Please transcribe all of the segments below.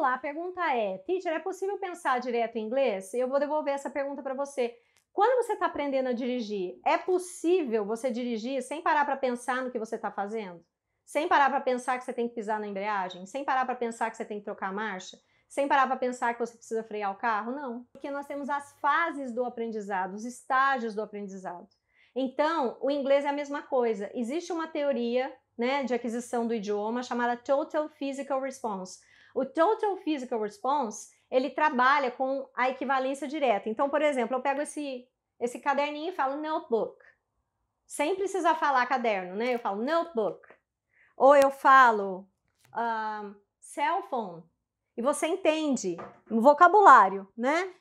lá, a pergunta é: Teacher, é possível pensar direto em inglês? Eu vou devolver essa pergunta para você. Quando você está aprendendo a dirigir, é possível você dirigir sem parar para pensar no que você está fazendo? Sem parar para pensar que você tem que pisar na embreagem? Sem parar para pensar que você tem que trocar a marcha? Sem parar para pensar que você precisa frear o carro? Não. Porque nós temos as fases do aprendizado, os estágios do aprendizado. Então, o inglês é a mesma coisa. Existe uma teoria né, de aquisição do idioma chamada Total Physical Response. O Total Physical Response, ele trabalha com a equivalência direta. Então, por exemplo, eu pego esse, esse caderninho e falo notebook. Sem precisar falar caderno, né? Eu falo notebook. Ou eu falo um, cell phone. E você entende o vocabulário, né?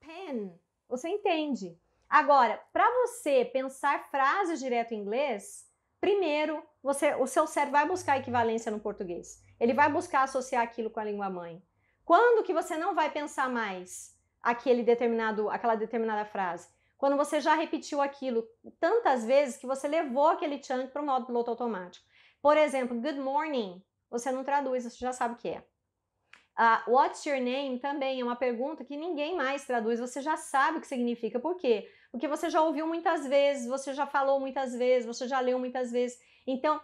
Pen. Você entende. Agora, para você pensar frases direto em inglês, primeiro você, o seu cérebro vai buscar equivalência no português. Ele vai buscar associar aquilo com a língua mãe. Quando que você não vai pensar mais aquele determinado, aquela determinada frase? Quando você já repetiu aquilo tantas vezes que você levou aquele chunk para o modo piloto automático. Por exemplo, good morning, você não traduz, você já sabe o que é. Uh, what's your name também é uma pergunta que ninguém mais traduz, você já sabe o que significa. Por quê? Porque você já ouviu muitas vezes, você já falou muitas vezes, você já leu muitas vezes. Então,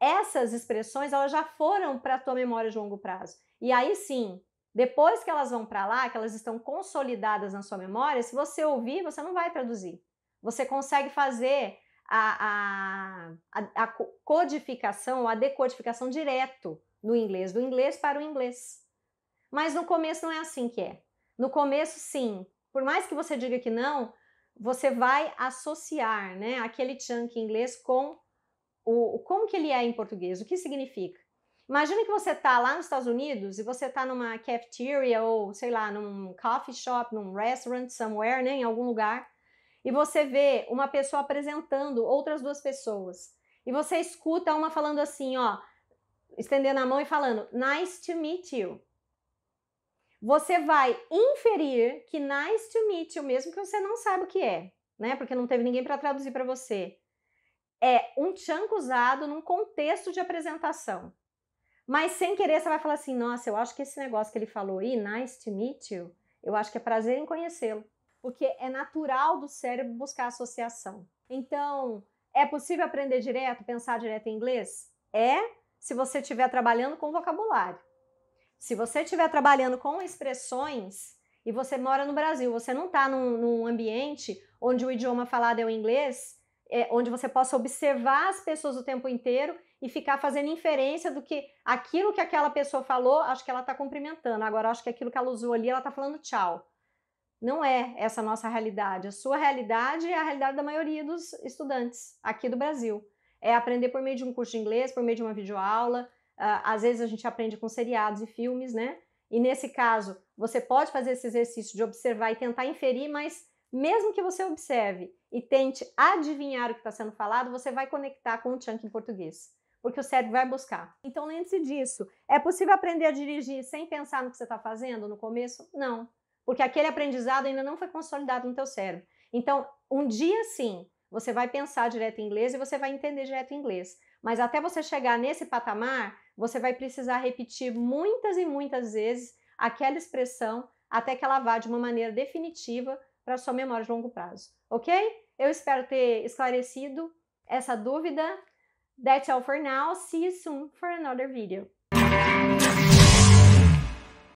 essas expressões elas já foram para a tua memória de longo prazo. E aí sim, depois que elas vão para lá, que elas estão consolidadas na sua memória, se você ouvir, você não vai traduzir. Você consegue fazer a, a, a, a codificação, a decodificação direto no inglês, do inglês para o inglês. Mas no começo não é assim que é. No começo, sim. Por mais que você diga que não, você vai associar né, aquele chunk inglês com o, como que ele é em português, o que significa. Imagina que você está lá nos Estados Unidos e você está numa cafeteria ou, sei lá, num coffee shop, num restaurant, somewhere, né, em algum lugar, e você vê uma pessoa apresentando outras duas pessoas. E você escuta uma falando assim, ó, estendendo a mão e falando, nice to meet you. Você vai inferir que nice to meet you, mesmo que você não saiba o que é, né? Porque não teve ninguém para traduzir para você é um chunk usado num contexto de apresentação. Mas sem querer você vai falar assim: "Nossa, eu acho que esse negócio que ele falou aí, nice to meet you, eu acho que é prazer em conhecê-lo". Porque é natural do cérebro buscar associação. Então, é possível aprender direto, pensar direto em inglês? É, se você estiver trabalhando com vocabulário. Se você estiver trabalhando com expressões e você mora no Brasil, você não está num, num ambiente onde o idioma falado é o inglês, é, onde você possa observar as pessoas o tempo inteiro e ficar fazendo inferência do que aquilo que aquela pessoa falou, acho que ela está cumprimentando, agora acho que aquilo que ela usou ali, ela está falando tchau. Não é essa a nossa realidade. A sua realidade é a realidade da maioria dos estudantes aqui do Brasil. É aprender por meio de um curso de inglês, por meio de uma videoaula. Ah, às vezes a gente aprende com seriados e filmes, né? E nesse caso, você pode fazer esse exercício de observar e tentar inferir, mas mesmo que você observe e tente adivinhar o que está sendo falado, você vai conectar com o chunk em português, porque o cérebro vai buscar. Então lembre-se disso. É possível aprender a dirigir sem pensar no que você está fazendo no começo? Não, porque aquele aprendizado ainda não foi consolidado no teu cérebro. Então, um dia sim, você vai pensar direto em inglês e você vai entender direto em inglês. Mas até você chegar nesse patamar, você vai precisar repetir muitas e muitas vezes aquela expressão até que ela vá de uma maneira definitiva para sua memória de longo prazo, ok? Eu espero ter esclarecido essa dúvida. That's all for now. See you soon for another video.